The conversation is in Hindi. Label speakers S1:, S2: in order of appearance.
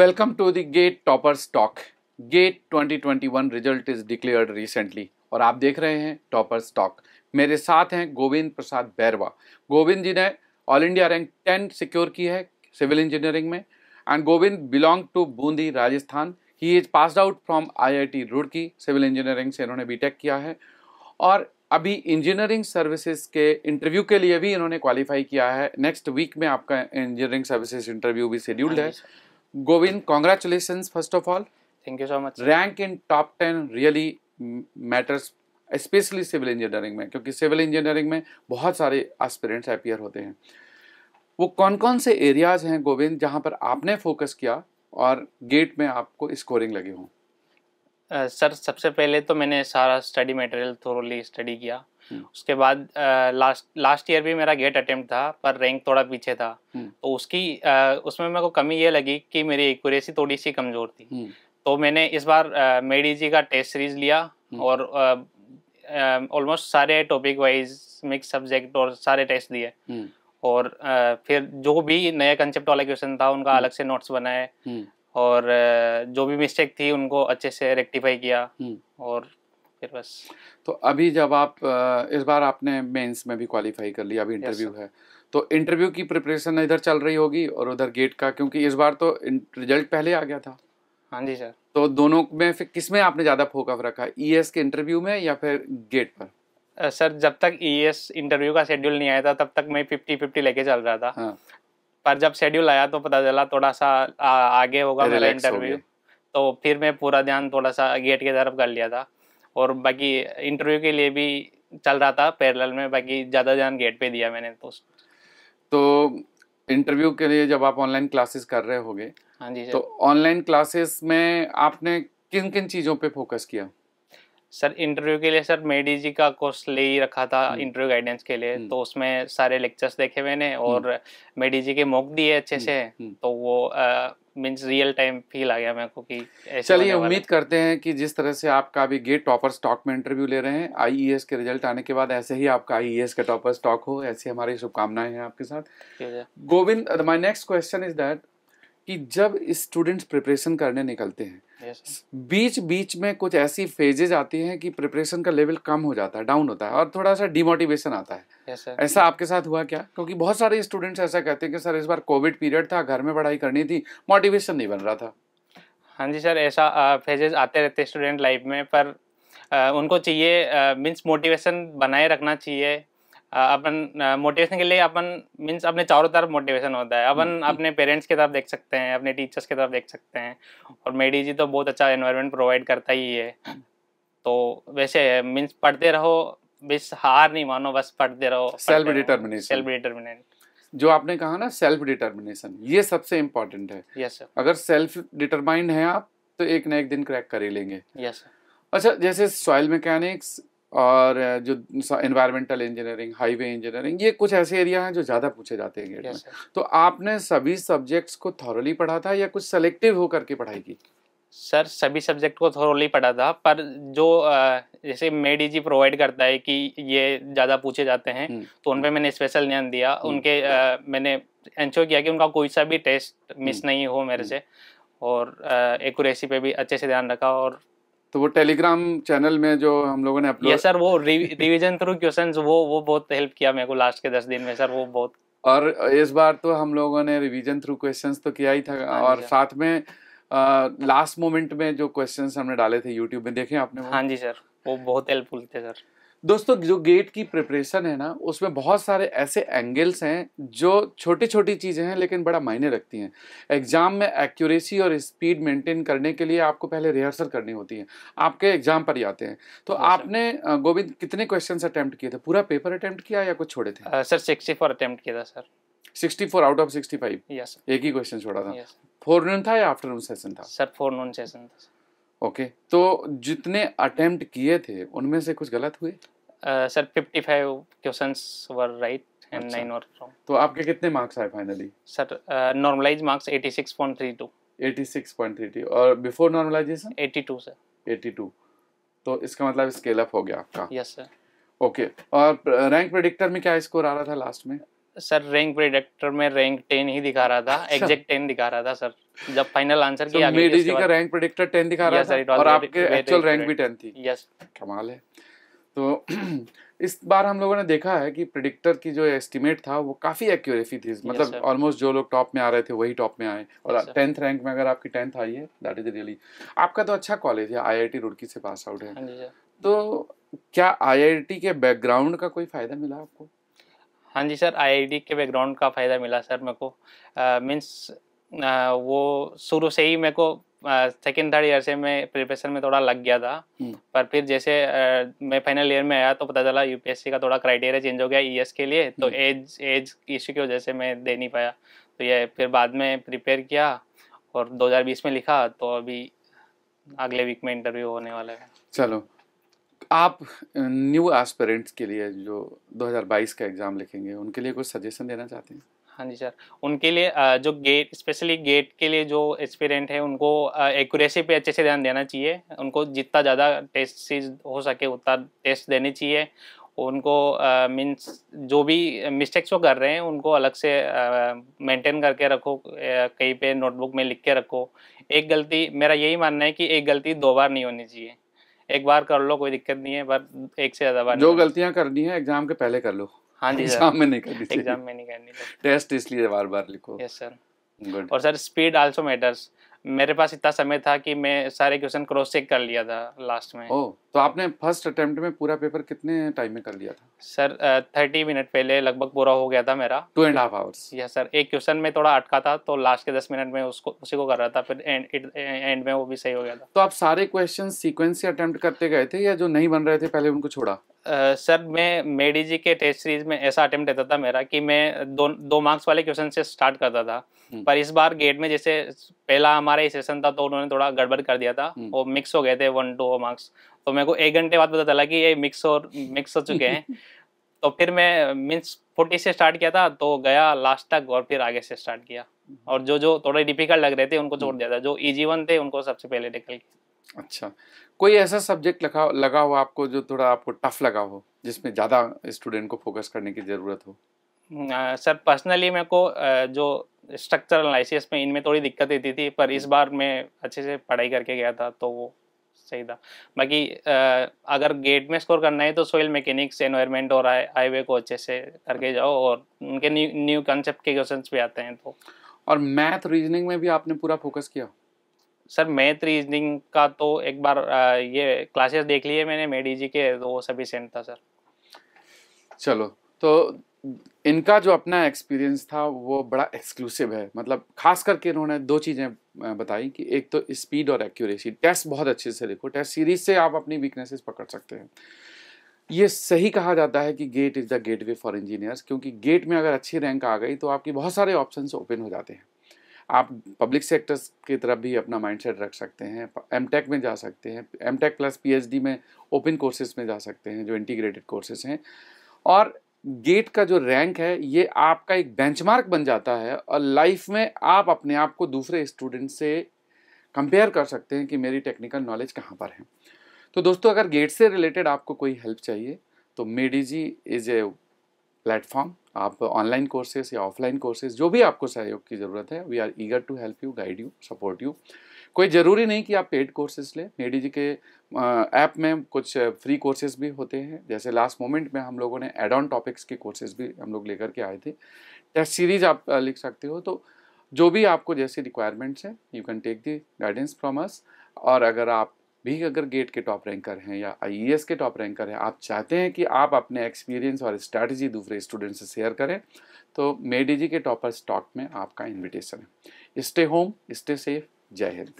S1: Welcome to the GATE Toppers Talk. GATE 2021 result is declared recently और आप देख रहे हैं टॉपर्स टॉक मेरे साथ हैं गोविंद प्रसाद बैरवा गोविंद जी ने ऑल इंडिया रैंक 10 सिक्योर की है सिविल इंजीनियरिंग में and Govind belong to Bundi Rajasthan he is passed out from IIT Roorkee civil engineering से इन्होंने बीटेक किया है और अभी इंजीनियरिंग सर्विसेज के इंटरव्यू के लिए भी इन्होंने क्वालिफाई किया है नेक्स्ट वीक में आपका इंजीनियरिंग सर्विसेज इंटरव्यू भी शेड्यूल्ड हाँ है Govind congratulation first of all thank you so much rank in top ten really matters specially civil engineering में क्योंकि सिविल इंजीनियरिंग में बहुत सारे एस्पिरेंट्स अपियर होते हैं वो कौन कौन से एरियाज हैं गोविंद जहाँ पर आपने फोकस किया और गेट में आपको स्कोरिंग लगी हो
S2: सर uh, सबसे पहले तो मैंने सारा स्टडी मटेरियल थोरोली स्टडी किया हम्म। उसके बाद लास्ट लास्ट ईयर भी मेरा गेट अटेम्प्ट था पर रैंक थोड़ा पीछे था हम्म। तो उसकी उसमें मेरे को कमी ये लगी कि मेरी एक्यूरेसी थोड़ी सी कमज़ोर थी हम्म। तो मैंने इस बार मेडी जी का टेस्ट सीरीज लिया और ऑलमोस्ट सारे टॉपिक वाइज मिक्स सब्जेक्ट और सारे टेस्ट दिए और uh, फिर जो भी नया कंसेप्ट वाला क्वेश्चन था उनका अलग से नोट्स बनाए और जो भी मिस्टेक थी उनको अच्छे से रेक्टिफाई किया और फिर बस
S1: तो अभी जब आप इस बार आपने मेंस में भी क्वालिफाई कर लिया अभी इंटरव्यू है तो इंटरव्यू की प्रिपरेशन इधर चल रही होगी और उधर गेट का क्योंकि इस बार तो रिजल्ट पहले आ गया था हाँ जी सर तो दोनों में फिर किस में आपने ज़्यादा फोकस रखा ई e के इंटरव्यू में या फिर गेट
S2: पर सर जब तक ई e इंटरव्यू का शेड्यूल नहीं आया था तब तक मैं फिफ्टी फिफ्टी लेके चल रहा था हाँ। पर जब शेड्यूल आया तो पता चला थोड़ा सा आ, आगे होगा मेरा इंटरव्यू हो तो फिर मैं पूरा ध्यान थोड़ा सा गेट की तरफ कर लिया था और बाकी इंटरव्यू के लिए भी चल रहा था पैरेलल में बाकी ज़्यादा ध्यान गेट पे दिया
S1: मैंने तो तो इंटरव्यू के लिए जब आप ऑनलाइन क्लासेस कर रहे होगे हाँ जी तो सर तो ऑनलाइन क्लासेस में आपने किन किन चीज़ों पे फोकस किया
S2: सर इंटरव्यू के लिए सर मेडी जी का कोर्स ले ही रखा था इंटरव्यू हम्म। गाइडेंस के लिए हम्म। तो उसमें सारे लेक्चर्स देखे मैंने और मेडी हम्म। जी के मॉक दिए अच्छे से तो वो मीन्स रियल टाइम फील आ गया मेरे को कि चलिए उम्मीद
S1: करते हैं कि जिस तरह से आपका अभी गेट टॉपर स्टॉक में इंटरव्यू ले रहे हैं आईईएस e के रिजल्ट आने के बाद ऐसे ही आपका आईईएस e का टॉपर स्टॉक हो ऐसी हमारी शुभकामनाएं हैं आपके साथ Govind my next question is that कि जब स्टूडेंट्स प्रिपरेशन करने निकलते हैं बीच बीच में कुछ ऐसी फेजेज आती हैं कि प्रिपरेशन का लेवल कम हो जाता है डाउन होता है और थोड़ा सा डिमोटिवेशन आता है yes, ऐसा आपके साथ हुआ क्या क्योंकि बहुत सारे स्टूडेंट्स ऐसा कहते हैं कि सर इस बार कोविड पीरियड था घर में पढ़ाई करनी थी मोटिवेशन नहीं बन रहा था
S2: हाँ जी सर ऐसा फेजेज आते रहते स्टूडेंट लाइफ में पर आ, उनको चाहिए मीन्स मोटिवेशन बनाए रखना चाहिए अपन मोटिवेशन के लिए अपन मीन्स अपने चारों तरफ मोटिवेशन होता है अपन हम्म, हम्म। अपने पेरेंट्स की तरफ देख सकते हैं अपने टीचर्स की तरफ देख सकते हैं और मेडी जी तो बहुत अच्छा एनवायरनमेंट प्रोवाइड करता ही है तो वैसे मीन्स पढ़ते रहो बस हार नहीं मानो बस पढ़ते रहो सेल्फ डिटर्मिनेशन सेल्फ
S1: डिटर्मिनेंट जो आपने कहा ना सेल्फ डिटर्मिनेशन ये सबसे इम्पोर्टेंट है यस सर अगर सेल्फ डिटरमाइंड है आप तो एक ना एक दिन क्रैक कर ही लेंगे यस सर अच्छा जैसे सॉइल मैकेनिक्स और जो इन्वायरमेंटल इंजीनियरिंग हाईवे इंजीनियरिंग ये कुछ ऐसे एरिया हैं जो ज़्यादा पूछे जाते हैं गेट yes, में तो आपने सभी सब्जेक्ट्स को थॉरली पढ़ा था या कुछ सेलेक्टिव होकर के पढ़ाई की
S2: सर सभी सब्जेक्ट को थॉरली पढ़ा था पर जो जैसे मेडी जी प्रोवाइड करता है कि ये ज़्यादा पूछे जाते हैं हम्म। तो उन पर मैंने स्पेशल ध्यान दिया हम्म। उनके आ, मैंने इंश्योर किया कि उनका कोई सा भी टेस्ट हम्म। मिस नहीं हो मेरे से और एक्यूरेसी पे भी अच्छे से ध्यान रखा और
S1: तो वो टेलीग्राम चैनल में जो हम लोगों ने अपलोड yes, सर
S2: वो रिविजन थ्रू क्वेश्चंस वो वो बहुत हेल्प किया मेरे को लास्ट के दस
S1: दिन में सर वो बहुत और इस बार तो हम लोगों ने रिविजन थ्रू क्वेश्चंस तो किया ही था हाँ और साथ में लास्ट मोमेंट में जो क्वेश्चंस हमने डाले थे यूट्यूब में देखे आपने हाँ जी सर वो बहुत हेल्पफुल थे सर दोस्तों जो गेट की प्रिपरेशन है ना उसमें बहुत सारे ऐसे एंगल्स हैं जो छोटी छोटी चीज़ें हैं लेकिन बड़ा मायने रखती हैं एग्ज़ाम में एक्यूरेसी और स्पीड मेंटेन करने के लिए आपको पहले रिहर्सल करनी होती है आपके एग्ज़ाम पर ही आते हैं तो अच्छा। आपने गोविंद कितने क्वेश्चन अटैम्प्ट किए थे पूरा पेपर अटैम्प्ट किया या कुछ छोड़े थे आ, सर सिक्सटी फोर अटैम्प्ट किया था sir sixty four out of sixty five एक ही क्वेश्चन छोड़ा था फोरनून था या आफ्टरनून सेशन था सर फोरनून सेशन था ओके okay. तो जितने अटेम्प्ट किए थे उनमें से कुछ गलत हुए
S2: sir fifty five question were right
S1: and nine और तो आपके कितने मार्क्स आए finally sir normalize marks eighty six point three two eighty six point three two और before normalization eighty two sir eighty two तो इसका मतलब स्केल अप हो गया आपका यस सर ओके और रैंक प्रेडिक्टर में क्या स्कोर आ रहा था लास्ट में
S2: सर रैंक प्रोडक्टर में रैंक टेन ही दिखा रहा था एग्जैक्ट अच्छा। टेन दिखा रहा था सर जब फाइनल आंसर so, किया मेडी जी का रैंक
S1: प्रिडिक्टर टेन दिखा रहा था और आपके एक्चुअल रैंक भी टेन थी यस कमाल है तो इस बार हम लोगों ने देखा है कि प्रिडिक्टर की जो एस्टिमेट था वो काफ़ी एक्यूरेसी थी मतलब ऑलमोस्ट yes, जो लोग टॉप में आ रहे थे वही टॉप में आए और टेंथ yes, रैंक में अगर आपकी टेंथ आई है दैट इज रियली आपका तो अच्छा कॉलेज है आईआईटी रुड़की से पास आउट है हाँ तो क्या आईआईटी के बैकग्राउंड का कोई फायदा मिला आपको
S2: हाँ जी सर आईआईटी के बैकग्राउंड का फ़ायदा मिला सर मेरे को मीन्स वो शुरू से ही मेरे को सेकेंड थर्ड ईयर से मैं प्रिपरेशन में थोड़ा लग गया था हम्म। पर फिर जैसे आ, मैं फाइनल ईयर में आया तो पता चला यूपीएससी का थोड़ा क्राइटेरिया चेंज हो गया ई e के लिए तो एज एज इश्यू की वजह से मैं दे नहीं पाया तो ये फिर बाद में प्रिपेयर किया और 2020 में लिखा तो अभी अगले वीक में इंटरव्यू होने वाला है
S1: चलो आप न्यू एस्पेरेंट्स के लिए जो 2022 का एग्ज़ाम लिखेंगे उनके लिए कुछ सजेशन देना चाहते हैं
S2: हाँ जी सर उनके लिए जो गेट स्पेशली गेट के लिए जो एक्सपेरेंट है उनको एक्यूरेसी पे अच्छे से ध्यान देना चाहिए उनको जितना ज़्यादा टेस्ट हो सके उतना टेस्ट देने चाहिए उनको मीन्स जो भी मिस्टेक्स वो कर रहे हैं उनको अलग से मेंटेन करके रखो कहीं पे नोटबुक में लिख के रखो एक गलती मेरा यही मानना है कि एक गलती दो बार नहीं होनी चाहिए एक बार कर लो कोई दिक्कत नहीं है पर एक से ज्यादा बार जो गलतियां
S1: करनी है एग्जाम के पहले कर लो हाँ जी एग्जाम में नहीं करनी एग्जाम में नहीं करनी टेस्ट इसलिए बार बार लिखो यस सर गुड
S2: और सर स्पीड आल्सो मैटर्स मेरे पास इतना समय था कि मैं सारे क्वेश्चन क्रॉस चेक कर लिया था लास्ट में oh. तो
S1: आपने फर्स्ट अटेम्प्ट में पूरा पेपर कितने टाइम में कर लिया था
S2: सर थर्टी मिनट पहले लगभग पूरा हो गया था मेरा two and half hours yes sir एक क्वेश्चन में थोड़ा अटका था तो लास्ट के दस मिनट में उसको उसी को कर रहा था फिर एंड एंड, में वो भी सही हो गया था
S1: तो आप सारे क्वेश्चन सीक्वेंस से अटेम्प्ट करते गए थे या जो नहीं बन रहे थे पहले उनको छोड़ा
S2: सर Uh, मैं मेडी जी के टेस्ट सीरीज में ऐसा अटेम्प्ट रहता था मेरा कि मैं दो दो मार्क्स वाले क्वेश्चन से स्टार्ट करता था हम्म। पर इस बार गेट में जैसे पहला हमारा ही सेशन था तो उन्होंने थोड़ा गड़बड़ कर दिया था हम्म। वो मिक्स हो गए थे वन टू मार्क्स तो मेरे को एक घंटे बाद पता चला कि ये मिक्स और मिक्स हो चुके हैं तो फिर मैं मीन्स फोर्टी से स्टार्ट किया था तो गया लास्ट तक और फिर आगे से स्टार्ट किया हम्म। और जो जो थोड़े डिफिकल्ट लग रहे थे उनको छोड़ हम्म। दिया था जो इजी वन थे उनको सबसे पहले निकल
S1: किया अच्छा कोई ऐसा सब्जेक्ट लगा लगा हो आपको जो थोड़ा आपको टफ लगा हो जिसमें ज़्यादा स्टूडेंट को फोकस करने की ज़रूरत हो
S2: सर हम्म, पर्सनली मेरे को जो स्ट्रक्चर एनालिसिस में इनमें थोड़ी दिक्कत देती थी पर इस बार मैं अच्छे से पढ़ाई करके गया था तो वो सही था बाकी अगर गेट में स्कोर करना है तो सोइल मैकेनिक्स एनवायरमेंट और हाईवे को अच्छे से करके जाओ और उनके न्यू न्यू कंसेप्ट के क्वेश्चन भी आते हैं तो
S1: और मैथ रीजनिंग में भी आपने पूरा फोकस किया
S2: सर मैथ रीजनिंग का तो एक बार ये क्लासेस देख लिए मैंने मेडी जी के तो वो सभी सेंट था सर
S1: चलो तो इनका जो अपना एक्सपीरियंस था वो बड़ा एक्सक्लूसिव है मतलब खास करके इन्होंने दो चीज़ें बताई कि एक तो स्पीड और एक्यूरेसी टेस्ट बहुत अच्छे से देखो टेस्ट सीरीज से आप अपनी वीकनेसेस पकड़ सकते हैं ये सही कहा जाता है कि GATE is the gateway for engineers क्योंकि गेट में अगर अच्छी रैंक आ गई तो आपकी बहुत सारे ऑप्शन ओपन हो जाते हैं आप पब्लिक सेक्टर्स की तरफ भी अपना माइंडसेट रख सकते हैं एम टेक में जा सकते हैं एम टेक प्लस पी में ओपन कोर्सेज में जा सकते हैं जो इंटीग्रेटेड कोर्सेज हैं और गेट का जो रैंक है ये आपका एक बेंचमार्क बन जाता है और लाइफ में आप अपने आप को दूसरे स्टूडेंट से कंपेयर कर सकते हैं कि मेरी टेक्निकल नॉलेज कहाँ पर है तो दोस्तों अगर गेट से रिलेटेड आपको कोई हेल्प चाहिए तो मेडीजी इज़ ए प्लेटफॉर्म आप ऑनलाइन कोर्सेज या ऑफलाइन कोर्सेज जो भी आपको सहयोग की ज़रूरत है we are eager to help you guide you support you कोई ज़रूरी नहीं कि आप पेड कोर्सेज लें नेडी जी के ऐप में कुछ फ्री कोर्सेज भी होते हैं जैसे लास्ट मोमेंट में हम लोगों ने एड ऑन टॉपिक्स के कोर्सेज भी हम लोग लेकर के आए थे टेस्ट सीरीज आप लिख सकते हो तो जो भी आपको जैसी रिक्वायरमेंट्स हैं you can take the guidance from us और अगर आप भी अगर गेट के टॉप रैंकर हैं या आई e के टॉप रैंकर हैं आप चाहते हैं कि आप अपने एक्सपीरियंस और स्ट्रैटेजी दूसरे स्टूडेंट से शेयर करें तो जी के टॉपर स्टॉक में आपका इन्विटेशन है स्टे होम स्टे सेफ जय हिंद